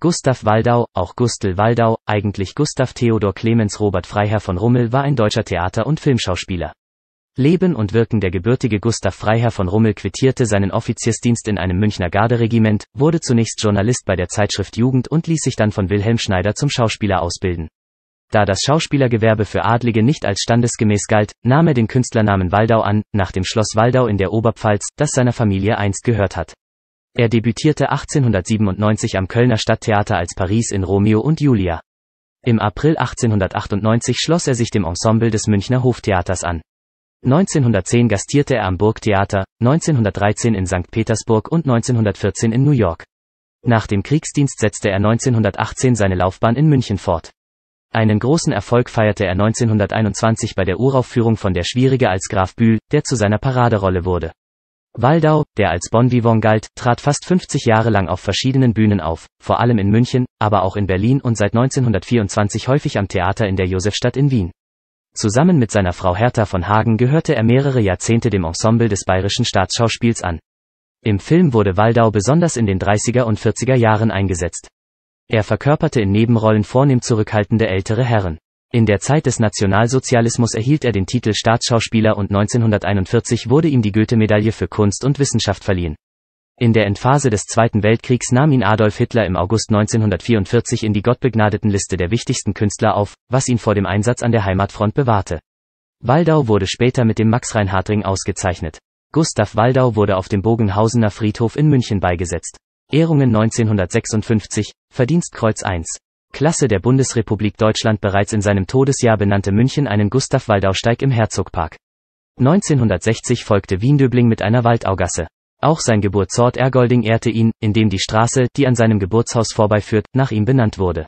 Gustav Waldau, auch Gustl Waldau, eigentlich Gustav Theodor Clemens Robert Freiherr von Rummel war ein deutscher Theater- und Filmschauspieler. Leben und Wirken der gebürtige Gustav Freiherr von Rummel quittierte seinen Offiziersdienst in einem Münchner Garderegiment, wurde zunächst Journalist bei der Zeitschrift Jugend und ließ sich dann von Wilhelm Schneider zum Schauspieler ausbilden. Da das Schauspielergewerbe für Adlige nicht als standesgemäß galt, nahm er den Künstlernamen Waldau an, nach dem Schloss Waldau in der Oberpfalz, das seiner Familie einst gehört hat. Er debütierte 1897 am Kölner Stadttheater als Paris in Romeo und Julia. Im April 1898 schloss er sich dem Ensemble des Münchner Hoftheaters an. 1910 gastierte er am Burgtheater, 1913 in St. Petersburg und 1914 in New York. Nach dem Kriegsdienst setzte er 1918 seine Laufbahn in München fort. Einen großen Erfolg feierte er 1921 bei der Uraufführung von Der Schwierige als Graf Bühl, der zu seiner Paraderolle wurde. Waldau, der als Bon-Vivant galt, trat fast 50 Jahre lang auf verschiedenen Bühnen auf, vor allem in München, aber auch in Berlin und seit 1924 häufig am Theater in der Josefstadt in Wien. Zusammen mit seiner Frau Hertha von Hagen gehörte er mehrere Jahrzehnte dem Ensemble des Bayerischen Staatsschauspiels an. Im Film wurde Waldau besonders in den 30er und 40er Jahren eingesetzt. Er verkörperte in Nebenrollen vornehm zurückhaltende ältere Herren. In der Zeit des Nationalsozialismus erhielt er den Titel Staatsschauspieler und 1941 wurde ihm die Goethe-Medaille für Kunst und Wissenschaft verliehen. In der Endphase des Zweiten Weltkriegs nahm ihn Adolf Hitler im August 1944 in die gottbegnadeten Liste der wichtigsten Künstler auf, was ihn vor dem Einsatz an der Heimatfront bewahrte. Waldau wurde später mit dem Max-Reinhardt-Ring ausgezeichnet. Gustav Waldau wurde auf dem Bogenhausener Friedhof in München beigesetzt. Ehrungen 1956, Verdienstkreuz 1. Klasse der Bundesrepublik Deutschland bereits in seinem Todesjahr benannte München einen Gustav-Waldau-Steig im Herzogpark. 1960 folgte Wien-Döbling mit einer Waldaugasse. Auch sein Geburtsort Ergolding ehrte ihn, indem die Straße, die an seinem Geburtshaus vorbeiführt, nach ihm benannt wurde